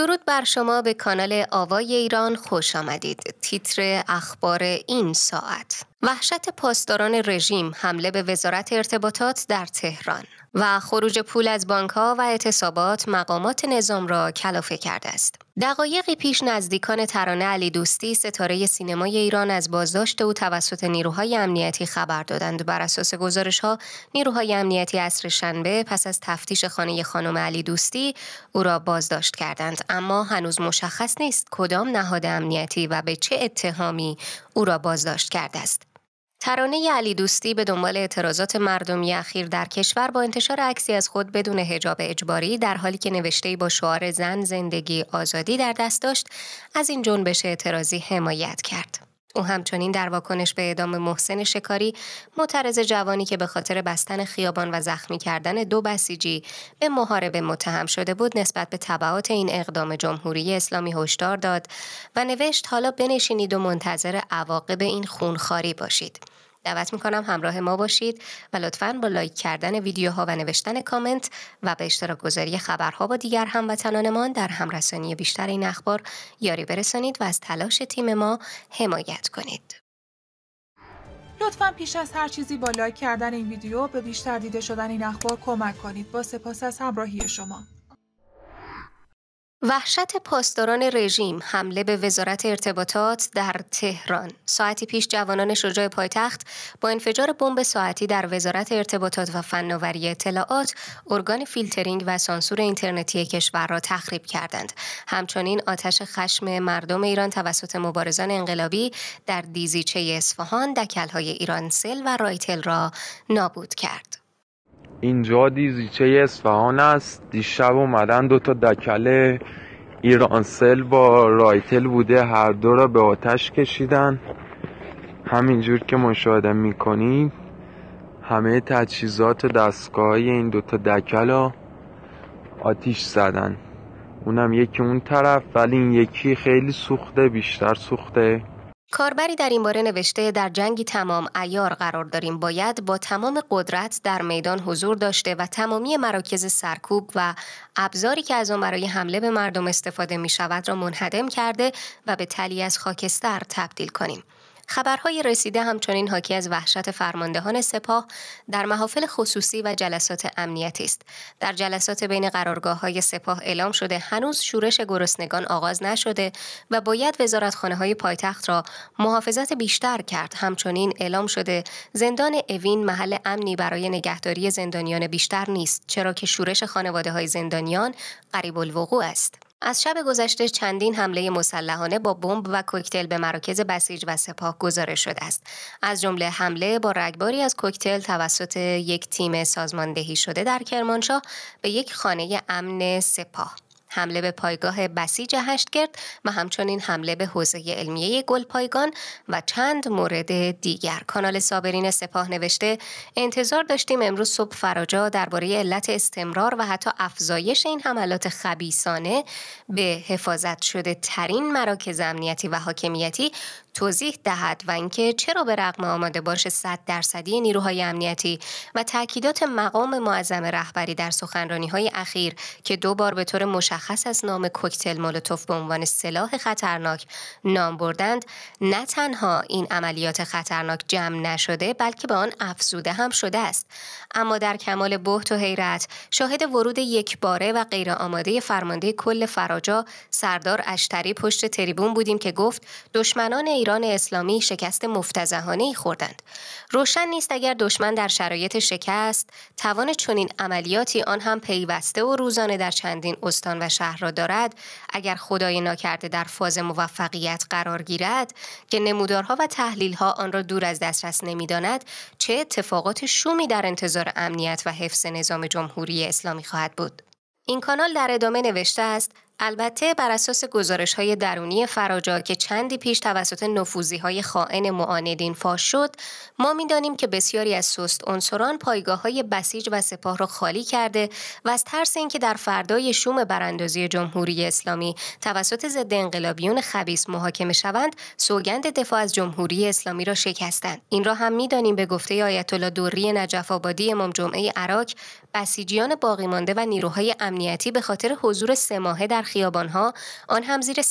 درود بر شما به کانال آوای ایران خوش آمدید. تیتر اخبار این ساعت وحشت پاسداران رژیم حمله به وزارت ارتباطات در تهران و خروج پول از بانکها و اعتصابات مقامات نظام را کلافه کرده است. دقایقی پیش نزدیکان ترانه علی دوستی ستاره سینمای ایران از بازداشت او توسط نیروهای امنیتی خبر دادند بر اساس گزارش ها نیروهای امنیتی اصر شنبه پس از تفتیش خانه خانم علی دوستی او را بازداشت کردند اما هنوز مشخص نیست کدام نهاد امنیتی و به چه اتهامی او را بازداشت کرده است ترانه علی دوستی به دنبال اعتراضات مردمی اخیر در کشور با انتشار عکسی از خود بدون حجاب اجباری در حالی که نوشته با شعار زن زندگی آزادی در دست داشت از این جنبش اعتراضی حمایت کرد. او همچنین در واکنش به اعدام محسن شکاری معترض جوانی که به خاطر بستن خیابان و زخمی کردن دو بسیجی به محاربه متهم شده بود نسبت به تبعات این اقدام جمهوری اسلامی هشدار داد و نوشت حالا بنشینید و منتظر عواقب این خونخاری باشید دعوت میکنم همراه ما باشید و لطفا با لایک کردن ویدیوها و نوشتن کامنت و به اشتراک گذاری خبرها با دیگر هموطنانمان در همرسانی بیشتر این اخبار یاری برسانید و از تلاش تیم ما حمایت کنید. لطفا پیش از هر چیزی با لایک کردن این ویدیو به بیشتر دیده شدن این اخبار کمک کنید با سپاس از همراهی شما وحشت پاسداران رژیم حمله به وزارت ارتباطات در تهران ساعتی پیش جوانان شجاع پایتخت با انفجار بمب ساعتی در وزارت ارتباطات و فناوری اطلاعات ارگان فیلترینگ و سانسور اینترنتی کشور را تخریب کردند همچنین آتش خشم مردم ایران توسط مبارزان انقلابی در دیزیچه اصفهان دکلهای سل و رایتل را نابود کرد اینجا دیزیچه اصفهان است دیشب اومدن دو تا دکله ایرانسل با رایتل بوده هر دو را به آتش کشیدن همینجور که مشاهده میکنید همه تجهیزات و دستگاه این دوتا دکل را آتیش زدن اونم یکی اون طرف ولی این یکی خیلی سوخته بیشتر سوخته کاربری در این باره نوشته در جنگی تمام ایار قرار داریم باید با تمام قدرت در میدان حضور داشته و تمامی مراکز سرکوب و ابزاری که از آن برای حمله به مردم استفاده می شود را منهدم کرده و به تلی از خاکستر تبدیل کنیم. خبرهای رسیده همچنین حاکی از وحشت فرماندهان سپاه در محافل خصوصی و جلسات امنیتی است در جلسات بین قرارگاه های سپاه اعلام شده هنوز شورش گرسنگان آغاز نشده و باید خانه های پایتخت را محافظت بیشتر کرد همچنین اعلام شده زندان اوین محل امنی برای نگهداری زندانیان بیشتر نیست چرا که شورش خانواده های زندانیان قریب الوقوع است از شب گذشته چندین حمله مسلحانه با بمب و کوکتل به مراکز بسیج و سپاه گزارش شده است از جمله حمله با رگباری از کوکتل توسط یک تیم سازماندهی شده در کرمانشاه به یک خانه امن سپاه حمله به پایگاه بسیج هشتگرد و همچنین حمله به حوزه علمیه گلپایگان و چند مورد دیگر کانال صابرین سپاه نوشته انتظار داشتیم امروز صبح فراجا درباره علت استمرار و حتی افزایش این حملات خبیسانه به حفاظت شده ترین مراکز امنیتی و حاکمیتی توضیح دهد و اینکه چرا به رغم آماده باش 100 درصدی نیروهای امنیتی و تاکیدات مقام معظم رهبری در سخنرانی های اخیر که دو بار به طور مشخص از نام کوکتل مولوتوف به عنوان سلاح خطرناک نام بردند نه تنها این عملیات خطرناک جمع نشده بلکه به آن افزوده هم شده است اما در کمال بهت و حیرت شاهد ورود یکباره و غیر آماده فرمانده کل فراجا سردار اشتری پشت تریبون بودیم که گفت دشمنان ایران ایران اسلامی شکست مفتزهانه خوردند. روشن نیست اگر دشمن در شرایط شکست توان چنین عملیاتی آن هم پیوسته و روزانه در چندین استان و شهر را دارد اگر خدای ناکرده در فاز موفقیت قرار گیرد که نمودارها و تحلیلها آن را دور از دسترس نمیداند چه اتفاقات شومی در انتظار امنیت و حفظ نظام جمهوری اسلامی خواهد بود. این کانال در ادامه نوشته است البته بر اساس گزارش های درونی فراجا که چندی پیش توسط نفوزی های خائن معاندین فاش شد، ما میدانیم که بسیاری از سست عنصران پایگاه های بسیج و سپاه را خالی کرده و از ترس اینکه در فردای شوم براندازی جمهوری اسلامی توسط ضد انقلابیون خبیس محاکمه شوند، سوگند دفاع از جمهوری اسلامی را شکستند. این را هم میدانیم به گفته آیت الله دوری نجف آبادی امام جمعه عراق بسیجیان باقی مانده و نیروهای امنیتی به خاطر حضور سه در خیابانها آن هم زیر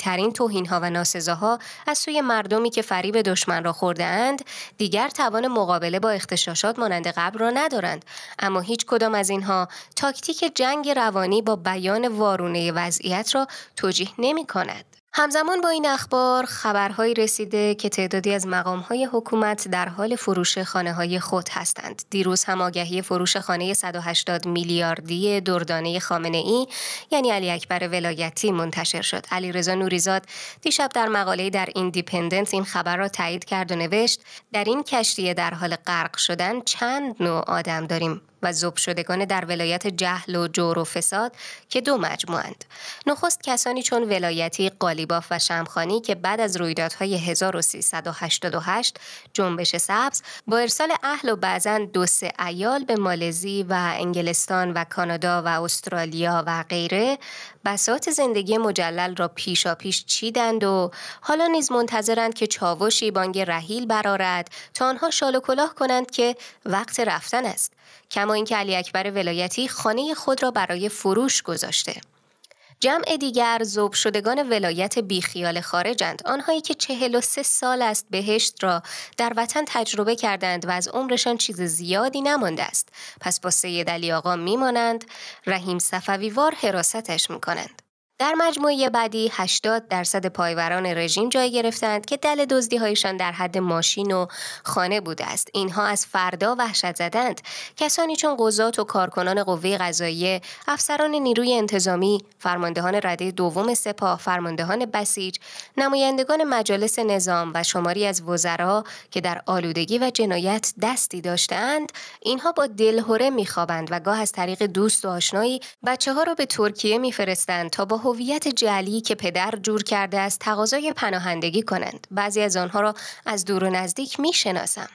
ترین توهینها و ناسزاها از سوی مردمی که فریب دشمن را خوردهاند دیگر توان مقابله با اختشاشات مانند قبل را ندارند اما هیچ کدام از اینها تاکتیک جنگ روانی با بیان وارونه وضعیت را توجیه نمی کند. همزمان با این اخبار خبرهایی رسیده که تعدادی از مقامهای حکومت در حال فروش خانه های خود هستند. دیروز هم آگهی فروش خانه 180 میلیاردی دردانه خامنه ای یعنی علی اکبر ولایتی منتشر شد. علی رضا نوریزاد دیشب در مقاله در ایندیپندنت این خبر را تایید کرد و نوشت در این کشتی در حال غرق شدن چند نوع آدم داریم. و زوب شدگان در ولایت جهل و جور و فساد که دو مجموعند. نخست کسانی چون ولایتی قالیباف و شمخانی که بعد از رویدادهای 1388 جنبش سبز با ارسال اهل و بعضن دو سه ایال به مالزی و انگلستان و کانادا و استرالیا و غیره بسات زندگی مجلل را پیشا پیش چیدند و حالا نیز منتظرند که چاوشی بانگ رحیل برارد تا آنها شال و کلاه کنند که وقت رفتن است. کم ما اینکه علی اکبر ولایتی خانه خود را برای فروش گذاشته. جمع دیگر زوب شدگان ولایت بیخیال خارجند آنهایی که 43 سال است بهشت را در وطن تجربه کردند و از عمرشان چیز زیادی نمانده است پس با سید علی آقا میمانند رحیم صفویوار حراستش میکنند در مجموعه بعدی 80 درصد پایوران رژیم جای گرفتند که دل دزدی هایشان در حد ماشین و خانه بوده است اینها از فردا وحشت زدند کسانی چون قضات و کارکنان قوه قضاییه افسران نیروی انتظامی فرماندهان رده دوم سپاه فرماندهان بسیج نمایندگان مجالس نظام و شماری از وزرا که در آلودگی و جنایت دستی داشتند اینها با دلهره میخوابند و گاه از طریق دوست و آشنایی بچه ها را به ترکیه میفرستند تا با هویت جعلی که پدر جور کرده است تقاضای پناهندگی کنند بعضی از آنها را از دور و نزدیک شناسم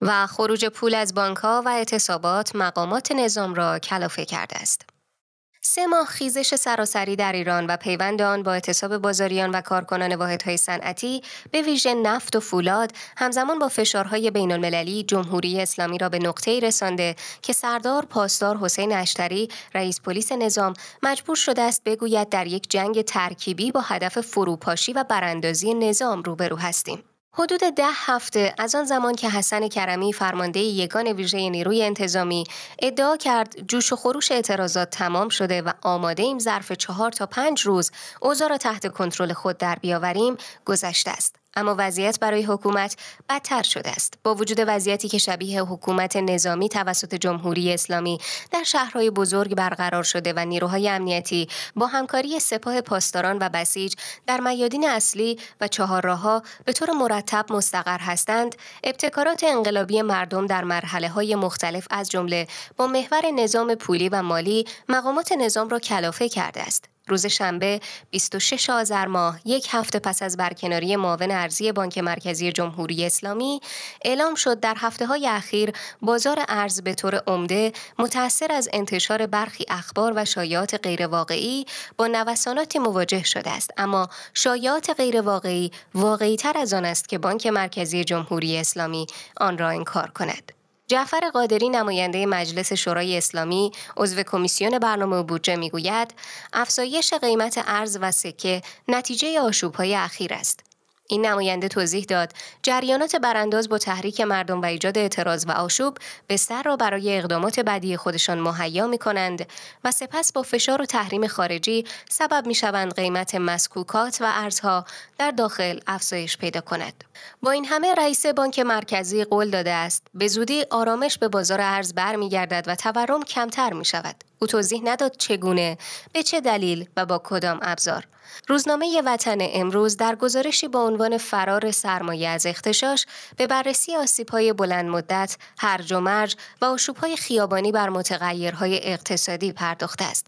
و خروج پول از بانکها و اعتصابات مقامات نظام را کلافه کرده است سه ماه خیزش سراسری در ایران و پیوند آن با اعتصاب بازاریان و کارکنان واحدهای صنعتی به ویژه نفت و فولاد همزمان با فشارهای بین المللی جمهوری اسلامی را به نقطه‌ای رسانده که سردار پاسدار حسین اشتری رئیس پلیس نظام مجبور شده است بگوید در یک جنگ ترکیبی با هدف فروپاشی و براندازی نظام روبرو هستیم. حدود ده هفته از آن زمان که حسن کرمی فرمانده یگان ویژه نیروی انتظامی ادعا کرد جوش و خروش اعتراضات تمام شده و آماده ایم ظرف چهار تا پنج روز اوضاع را تحت کنترل خود در بیاوریم گذشته است اما وضعیت برای حکومت بدتر شده است با وجود وضعیتی که شبیه حکومت نظامی توسط جمهوری اسلامی در شهرهای بزرگ برقرار شده و نیروهای امنیتی با همکاری سپاه پاسداران و بسیج در میادین اصلی و چهارراهها به طور مرتب مستقر هستند ابتکارات انقلابی مردم در مرحله های مختلف از جمله با محور نظام پولی و مالی مقامات نظام را کلافه کرده است روز شنبه 26 آذر ماه یک هفته پس از برکناری معاون ارزی بانک مرکزی جمهوری اسلامی اعلام شد در هفته های اخیر بازار ارز به طور عمده متأثر از انتشار برخی اخبار و شایعات غیرواقعی با نوساناتی مواجه شده است اما شایعات غیرواقعی واقعی تر از آن است که بانک مرکزی جمهوری اسلامی آن را انکار کند جعفر قادری نماینده مجلس شورای اسلامی عضو کمیسیون برنامه و بودجه میگوید افزایش قیمت ارز و سکه نتیجه آشوبهای اخیر است این نماینده توضیح داد جریانات برانداز با تحریک مردم و ایجاد اعتراض و آشوب سر را برای اقدامات بعدی خودشان مهیا می کنند و سپس با فشار و تحریم خارجی سبب می شوند قیمت مسکوکات و ارزها در داخل افزایش پیدا کند. با این همه رئیس بانک مرکزی قول داده است به زودی آرامش به بازار ارز برمیگردد و تورم کمتر می شود. او توضیح نداد چگونه، به چه دلیل و با کدام ابزار. روزنامه وطن امروز در گزارشی با عنوان فرار سرمایه از اختشاش به بررسی آسیب‌های بلند مدت، هرج و مرج و آشوبهای خیابانی بر متغیرهای اقتصادی پرداخته است.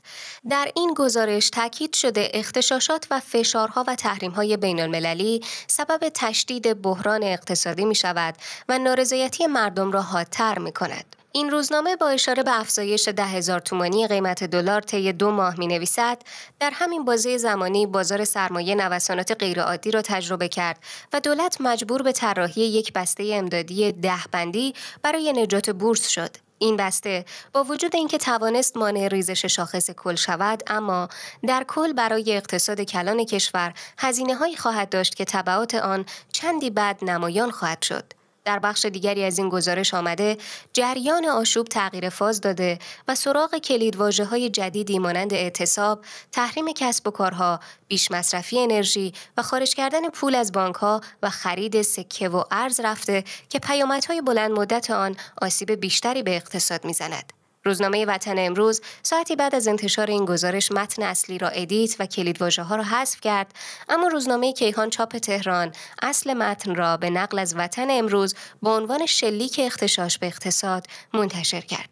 در این گزارش تاکید شده اختشاشات و فشارها و تحریم‌های المللی سبب تشدید بحران اقتصادی می شود و نارضایتی مردم را حادتر می کند. این روزنامه با اشاره به افزایش ده هزار تومانی قیمت دلار طی دو ماه می نویسد در همین بازه زمانی بازار سرمایه نوسانات غیرعادی را تجربه کرد و دولت مجبور به طراحی یک بسته امدادی ده بندی برای نجات بورس شد. این بسته با وجود اینکه توانست مانع ریزش شاخص کل شود اما در کل برای اقتصاد کلان کشور هزینه هایی خواهد داشت که طبعات آن چندی بعد نمایان خواهد شد. در بخش دیگری از این گزارش آمده جریان آشوب تغییر فاز داده و سراغ کلیدواژه های جدیدی مانند اعتصاب، تحریم کسب و کارها، بیش مصرفی انرژی و خارج کردن پول از بانک ها و خرید سکه و ارز رفته که پیامدهای بلند مدت آن آسیب بیشتری به اقتصاد میزند. روزنامه وطن امروز ساعتی بعد از انتشار این گزارش متن اصلی را ادیت و کلیدواژه ها را حذف کرد اما روزنامه کیهان چاپ تهران اصل متن را به نقل از وطن امروز به عنوان شلیک اختشاش به اقتصاد منتشر کرد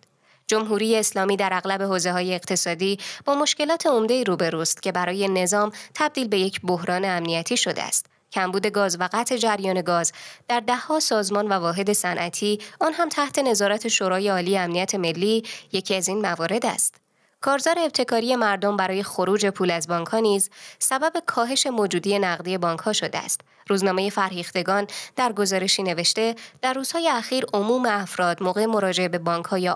جمهوری اسلامی در اغلب حوزه های اقتصادی با مشکلات عمده روبروست که برای نظام تبدیل به یک بحران امنیتی شده است کمبود گاز و قطع جریان گاز در دهها سازمان و واحد صنعتی آن هم تحت نظارت شورای عالی امنیت ملی یکی از این موارد است. کارزار ابتکاری مردم برای خروج پول از ها نیز سبب کاهش موجودی نقدی ها شده است روزنامه فرهیختگان در گزارشی نوشته در روزهای اخیر عموم افراد موقع مراجعه به بانکها یا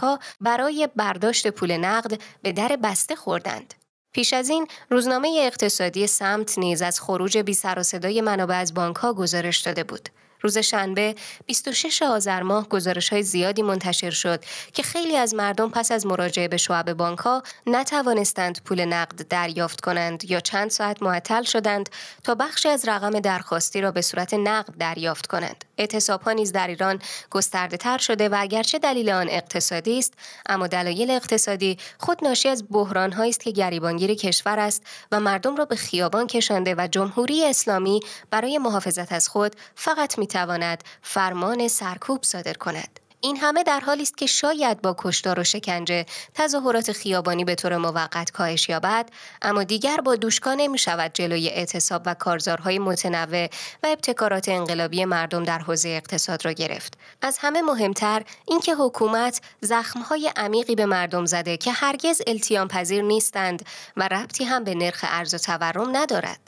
ها برای برداشت پول نقد به در بسته خوردند پیش از این روزنامه اقتصادی سمت نیز از خروج بی سر و صدای منابع از بانک گزارش داده بود. روز شنبه 26 آذر ماه گزارش های زیادی منتشر شد که خیلی از مردم پس از مراجعه به شعب بانک ها نتوانستند پول نقد دریافت کنند یا چند ساعت معطل شدند تا بخشی از رقم درخواستی را به صورت نقد دریافت کنند. اعتصاب ها نیز در ایران گسترده تر شده و اگرچه دلیل آن اقتصادی است اما دلایل اقتصادی خود ناشی از بحران هایی است که گریبانگیر کشور است و مردم را به خیابان کشانده و جمهوری اسلامی برای محافظت از خود فقط می تواند فرمان سرکوب صادر کند. این همه در حالی است که شاید با کشتار و شکنجه تظاهرات خیابانی به طور موقت کاهش یابد اما دیگر با دوشکا نمی شود جلوی اعتصاب و کارزارهای متنوع و ابتکارات انقلابی مردم در حوزه اقتصاد را گرفت از همه مهمتر اینکه حکومت زخمهای عمیقی به مردم زده که هرگز التیام پذیر نیستند و ربطی هم به نرخ ارز و تورم ندارد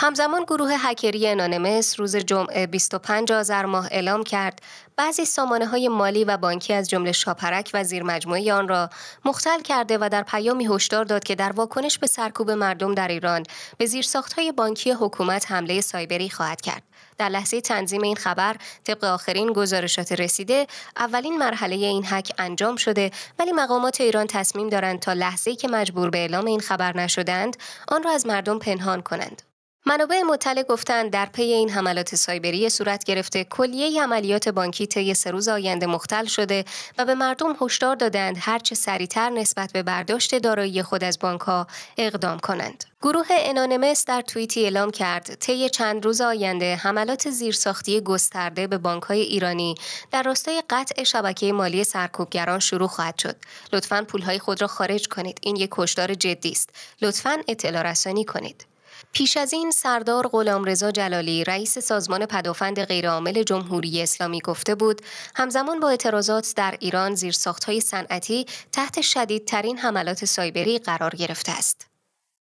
همزمان گروه هکری انانمس روز جمعه 25 آذر ماه اعلام کرد بعضی سامانه های مالی و بانکی از جمله شاپرک و زیرمجموعه آن را مختل کرده و در پیامی هشدار داد که در واکنش به سرکوب مردم در ایران به های بانکی حکومت حمله سایبری خواهد کرد. در لحظه تنظیم این خبر طبق آخرین گزارشات رسیده اولین مرحله این حک انجام شده ولی مقامات ایران تصمیم دارند تا لحظه‌ای که مجبور به اعلام این خبر نشدند آن را از مردم پنهان کنند منابع مطلع گفتند در پی این حملات سایبری صورت گرفته کلیه عملیات بانکی طی سه روز آینده مختل شده و به مردم هشدار دادند هرچه سریعتر نسبت به برداشت دارایی خود از ها اقدام کنند. گروه انانمس در توییتی اعلام کرد طی چند روز آینده حملات زیرساختی گسترده به بانکهای ایرانی در راستای قطع شبکه مالی سرکوبگران شروع خواهد شد لطفا پولهای خود را خارج کنید این یک هشدار جدی است لطفا اطلاع رسانی کنید پیش از این سردار غلامرضا جلالی رئیس سازمان پدافند غیرعامل جمهوری اسلامی گفته بود همزمان با اعتراضات در ایران زیرساختهای صنعتی تحت شدیدترین حملات سایبری قرار گرفته است